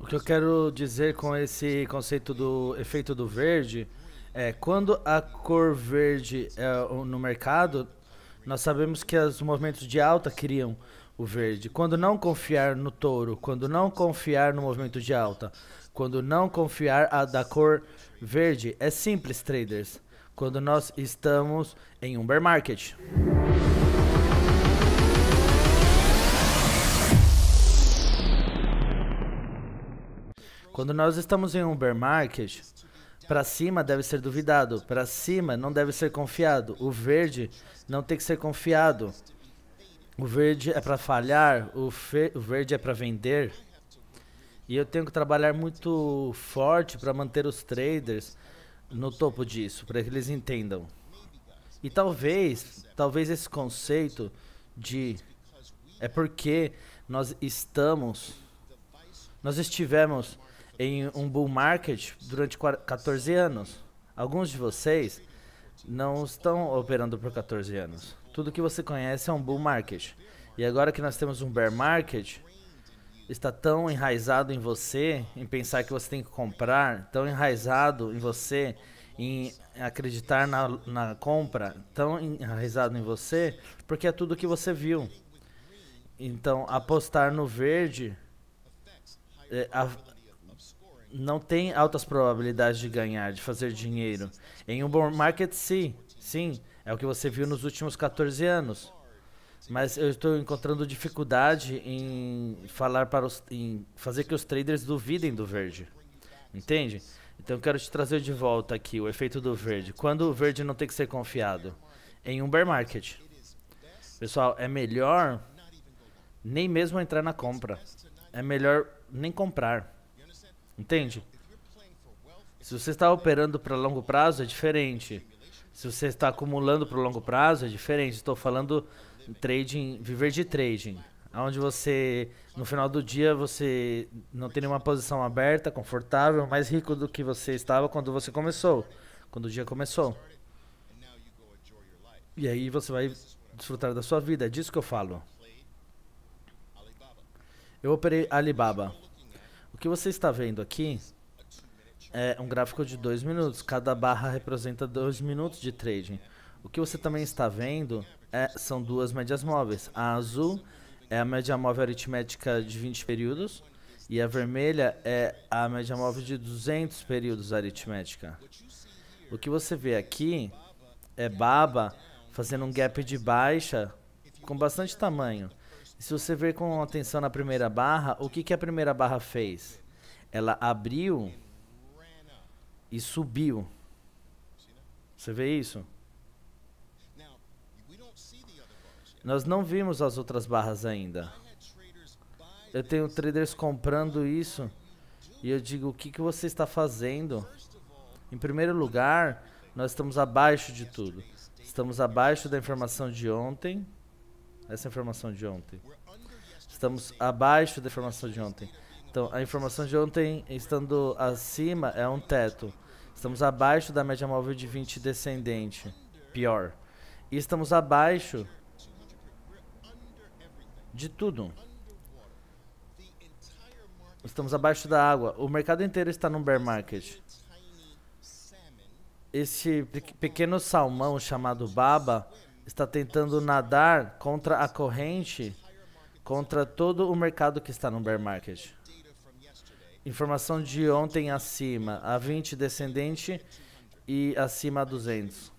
O que eu quero dizer com esse conceito do efeito do verde é quando a cor verde é no mercado, nós sabemos que os movimentos de alta criam o verde. Quando não confiar no touro, quando não confiar no movimento de alta, quando não confiar a da cor verde, é simples traders. Quando nós estamos em um bear market. Quando nós estamos em um bear market, para cima deve ser duvidado, para cima não deve ser confiado. O verde não tem que ser confiado. O verde é para falhar, o, o verde é para vender. E eu tenho que trabalhar muito forte para manter os traders no topo disso, para que eles entendam. E talvez, talvez esse conceito de é porque nós estamos nós estivemos em um bull market durante 14 anos. Alguns de vocês não estão operando por 14 anos. Tudo que você conhece é um bull market. E agora que nós temos um bear market, está tão enraizado em você, em pensar que você tem que comprar, tão enraizado em você, em acreditar na, na compra, tão enraizado em você, porque é tudo que você viu. Então, apostar no verde é, a, não tem altas probabilidades de ganhar, de fazer dinheiro. Em um bom market, sim. Sim, é o que você viu nos últimos 14 anos. Mas eu estou encontrando dificuldade em falar para os, em fazer que os traders duvidem do verde. Entende? Então eu quero te trazer de volta aqui o efeito do verde. Quando o verde não tem que ser confiado? Em um bear market. Pessoal, é melhor nem mesmo entrar na compra. É melhor nem comprar. Entende? Se você está operando para longo prazo, é diferente. Se você está acumulando para o longo prazo, é diferente. Estou falando trading, viver de trading, onde você no final do dia você não tem nenhuma posição aberta, confortável, mais rico do que você estava quando você começou, quando o dia começou. E aí você vai desfrutar da sua vida. É disso que eu falo. Eu operei Alibaba. O que você está vendo aqui é um gráfico de 2 minutos. Cada barra representa 2 minutos de trading. O que você também está vendo é, são duas médias móveis. A azul é a média móvel aritmética de 20 períodos e a vermelha é a média móvel de 200 períodos aritmética. O que você vê aqui é Baba fazendo um gap de baixa com bastante tamanho. Se você ver com atenção na primeira barra, o que, que a primeira barra fez? Ela abriu e subiu. Você vê isso? Nós não vimos as outras barras ainda. Eu tenho traders comprando isso. E eu digo, o que, que você está fazendo? Em primeiro lugar, nós estamos abaixo de tudo. Estamos abaixo da informação de ontem. Essa informação de ontem. Estamos abaixo da informação de ontem. Então, a informação de ontem, estando acima, é um teto. Estamos abaixo da média móvel de 20 descendente. Pior. E estamos abaixo de tudo. Estamos abaixo da água. O mercado inteiro está num bear market. Esse pequeno salmão chamado baba está tentando nadar contra a corrente, contra todo o mercado que está no bear market. Informação de ontem acima, a 20 descendente e acima a 200.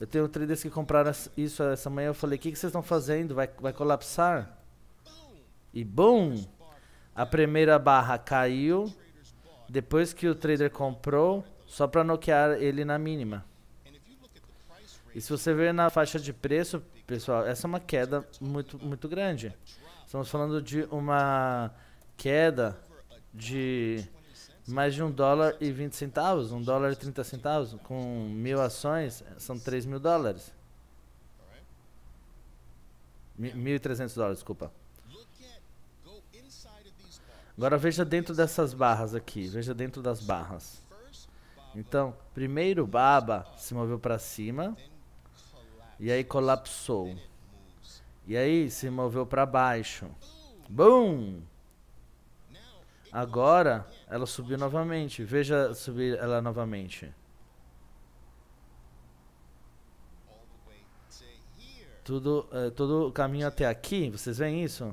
Eu tenho traders que compraram isso essa manhã, eu falei, o que, vocês estão fazendo? Vai, vai colapsar? E boom, A primeira barra caiu, depois que o trader comprou, só para noquear ele na mínima. E se você ver na faixa de preço, pessoal, essa é uma queda muito, muito grande. Estamos falando de uma queda de mais de um dólar e 20 centavos, um dólar e 30 centavos, com mil ações, são 3 mil dólares. 1.300 dólares, desculpa. Agora veja dentro dessas barras aqui, veja dentro das barras. Então, primeiro Baba se moveu para cima, e aí colapsou. E aí se moveu para baixo. Bum! Agora ela subiu novamente. Veja subir ela novamente. Tudo, é, todo o caminho até aqui, vocês veem isso?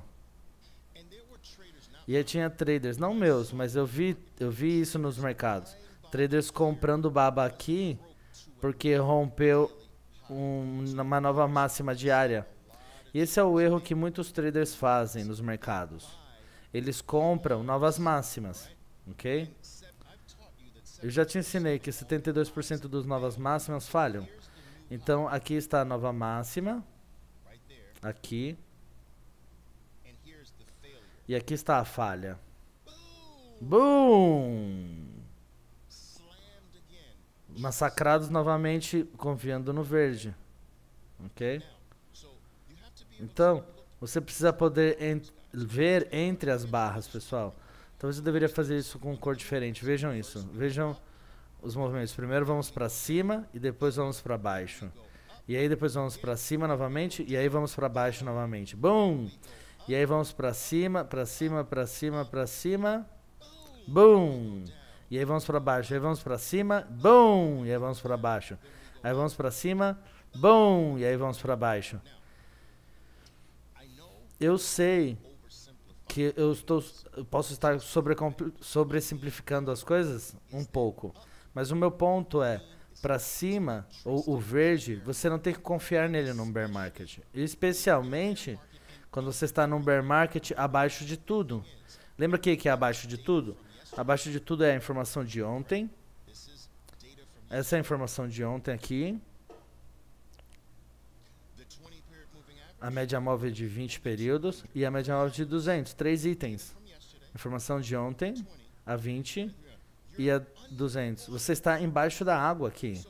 E aí tinha traders, não meus, mas eu vi, eu vi isso nos mercados. Traders comprando baba aqui porque rompeu um, uma nova máxima diária. Esse é o erro que muitos traders fazem nos mercados. Eles compram novas máximas, ok? Eu já te ensinei que 72% dos novas máximas falham. Então aqui está a nova máxima. Aqui. E aqui está a falha. Boom! Massacrados novamente confiando no verde. Ok? Então, você precisa poder ent ver entre as barras, pessoal. Talvez então, eu deveria fazer isso com cor diferente. Vejam isso. Vejam os movimentos. Primeiro vamos para cima e depois vamos para baixo. E aí depois vamos para cima novamente e aí vamos para baixo novamente. Boom! E aí vamos para cima, para cima, para cima, para cima. Boom! E aí vamos para baixo, aí vamos para cima, bom, e aí vamos para baixo. Aí vamos para cima, bom, e aí vamos para baixo. Eu sei que eu estou eu posso estar sobre sobre simplificando as coisas um pouco, mas o meu ponto é para cima ou o verde, você não tem que confiar nele no bear market, especialmente quando você está num bear market abaixo de tudo. Lembra o que que é abaixo de tudo? Abaixo de tudo é a informação de ontem. Essa é a informação de ontem aqui. A média móvel é de 20 períodos e a média móvel é de 200, três itens. Informação de ontem, a 20 e a 200. Você está embaixo da água aqui.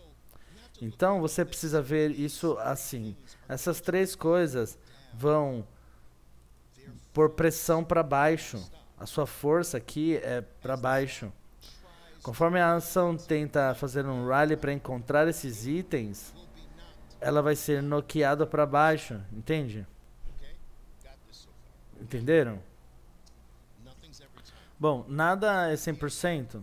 Então você precisa ver isso assim. Essas três coisas vão por pressão para baixo. A sua força aqui é para baixo. Conforme a ação tenta fazer um rally para encontrar esses itens, ela vai ser noqueada para baixo, entende? Entenderam? Bom, nada é 100%.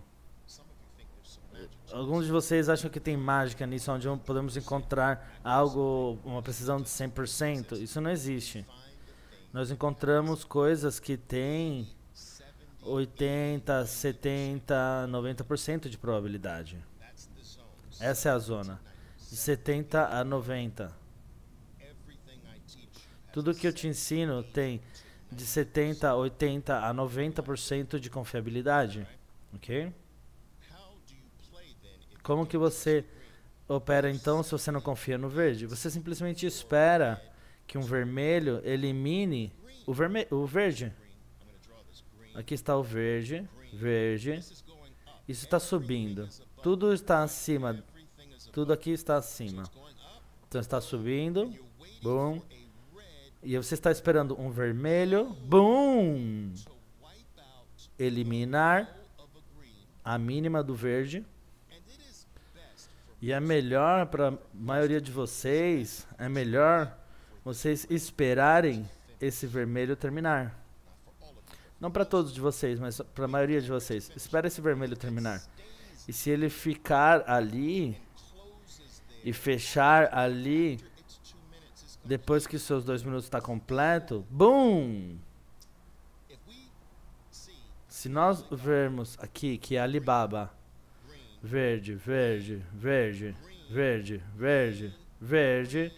Alguns de vocês acham que tem mágica nisso, onde podemos encontrar algo, uma precisão de 100%. Isso não existe. Nós encontramos coisas que têm 80, 70, 90% de probabilidade. Essa é a zona. De 70 a 90. Tudo que eu te ensino tem de 70, 80 a 90% de confiabilidade. Ok? Como que você opera então se você não confia no verde? Você simplesmente espera que um vermelho elimine o, verme o verde. Aqui está o verde, verde. Isso está subindo. Tudo está acima. Tudo aqui está acima. Então está subindo. Boom. E você está esperando um vermelho. Boom! Eliminar a mínima do verde. E é melhor para a maioria de vocês, é melhor vocês esperarem esse vermelho terminar. Não para todos de vocês, mas para a maioria de vocês. Espera esse vermelho terminar. E se ele ficar ali e fechar ali, depois que seus dois minutos está completo, BUM! Se nós vermos aqui que é Alibaba, verde, verde, verde, verde, verde, verde,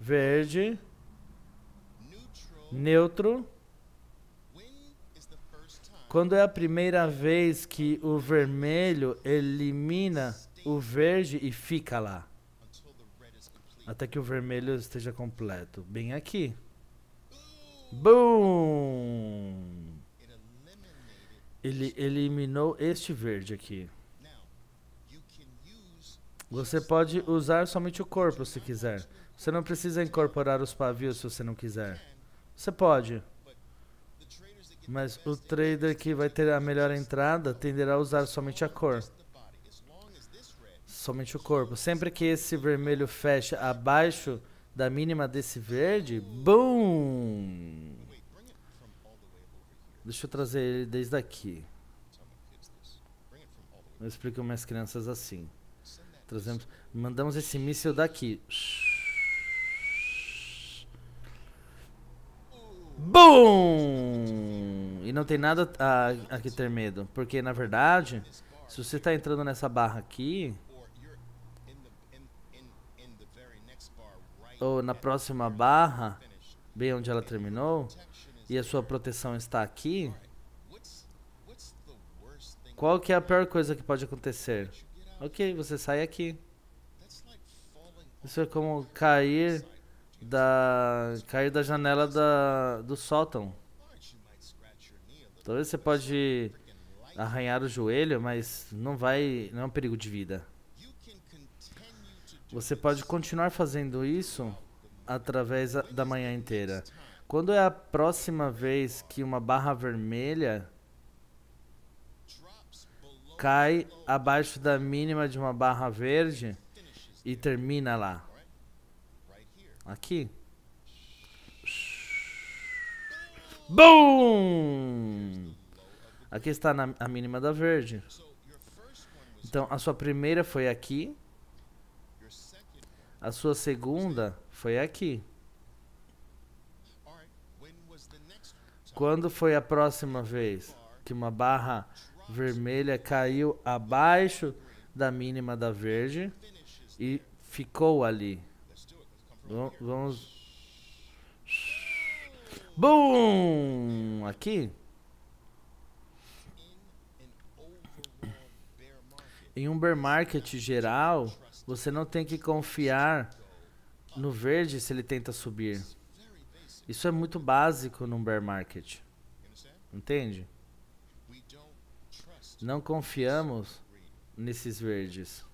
verde, neutro, quando é a primeira vez que o vermelho elimina o verde e fica lá. Até que o vermelho esteja completo. Bem aqui. Boom! Ele eliminou este verde aqui. Você pode usar somente o corpo se quiser. Você não precisa incorporar os pavios se você não quiser. Você pode. Mas o trader que vai ter a melhor entrada tenderá a usar somente a cor. Somente o corpo. Sempre que esse vermelho fecha abaixo da mínima desse verde, BOOM! Deixa eu trazer ele desde aqui. Eu explico minhas crianças assim. Trazemos, mandamos esse míssil daqui. BOOM! E não tem nada a, a que ter medo, porque na verdade, se você está entrando nessa barra aqui, ou na próxima barra, bem onde ela terminou, e a sua proteção está aqui, qual que é a pior coisa que pode acontecer? Ok, você sai aqui. Isso é como cair da cair da janela da, do sótão. Talvez você pode arranhar o joelho, mas não vai, não é um perigo de vida. Você pode continuar fazendo isso através da manhã inteira. Quando é a próxima vez que uma barra vermelha cai abaixo da mínima de uma barra verde e termina lá? Aqui. Boom! Aqui está na, a mínima da verde. Então, a sua primeira foi aqui. A sua segunda foi aqui. Quando foi a próxima vez que uma barra vermelha caiu abaixo da mínima da verde e ficou ali? Vamos. Boom! Aqui? Em um bear market geral, você não tem que confiar no verde se ele tenta subir. Isso é muito básico num bear market. Entende? Não confiamos nesses verdes.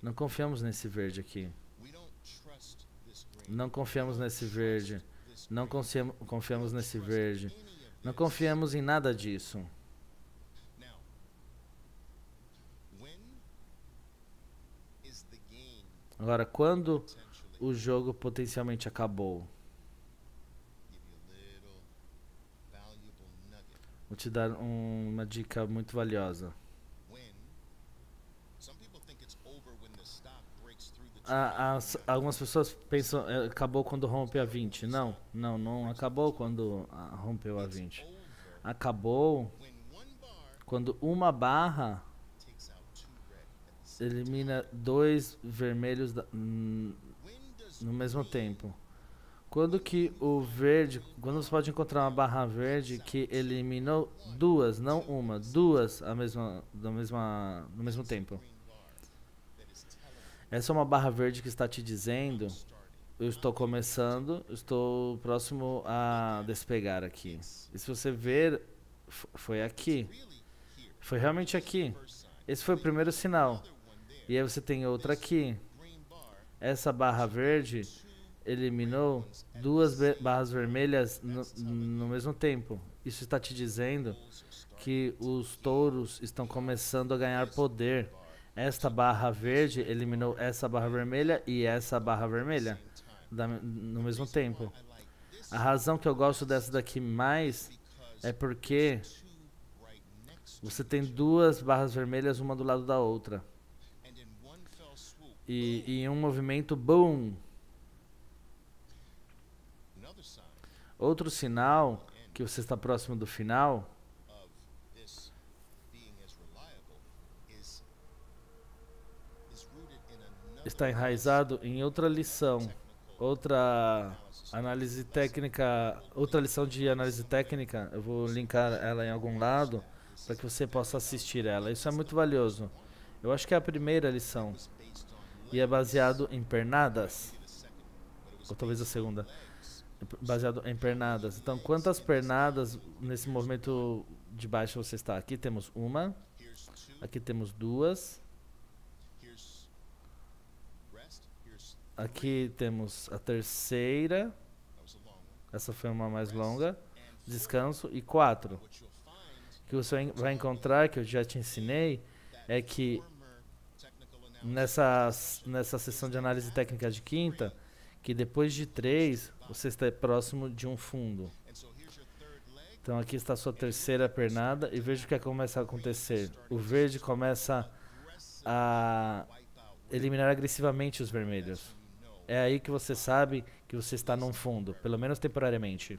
Não confiamos nesse verde aqui. Não confiamos nesse verde. Não confiamos nesse verde. Não confiamos em nada disso. Agora, quando o jogo potencialmente acabou, vou te dar um, uma dica muito valiosa. a, algumas pessoas pensam é, acabou quando rompe a 20. Não, não, não acabou quando ah, rompeu a 20. Acabou quando uma barra elimina dois vermelhos da, no mesmo tempo. Quando que o verde, quando você pode encontrar uma barra verde que eliminou duas, não uma, duas a mesma, da mesma, no mesmo tempo. Essa é uma barra verde que está te dizendo. Eu estou começando, estou próximo a despegar aqui. E se você ver, foi aqui. Foi realmente aqui. Esse foi o primeiro sinal. E aí você tem outra aqui. Essa barra verde eliminou duas barras vermelhas no, no mesmo tempo. Isso está te dizendo que os touros estão começando a ganhar poder esta barra verde eliminou essa barra vermelha e essa barra vermelha da, no mesmo tempo. A razão que eu gosto dessa daqui mais é porque você tem duas barras vermelhas uma do lado da outra. E, e em um movimento, boom! Outro sinal que você está próximo do final está enraizado em outra lição, outra análise técnica, outra lição de análise técnica. Eu vou linkar ela em algum lado para que você possa assistir ela. Isso é muito valioso. Eu acho que é a primeira lição e é baseado em pernadas, ou talvez a segunda, baseado em pernadas. Então, quantas pernadas nesse movimento de baixo você está? Aqui temos uma, aqui temos duas Aqui temos a terceira. Essa foi uma mais longa. Descanso. E quatro. O que você vai encontrar, que eu já te ensinei, é que nessa, nessa sessão de análise técnica de quinta, que depois de três, você está próximo de um fundo. Então aqui está a sua terceira pernada e veja o que começa a acontecer. O verde começa a eliminar agressivamente os vermelhos é aí que você sabe que você está num fundo, pelo menos temporariamente.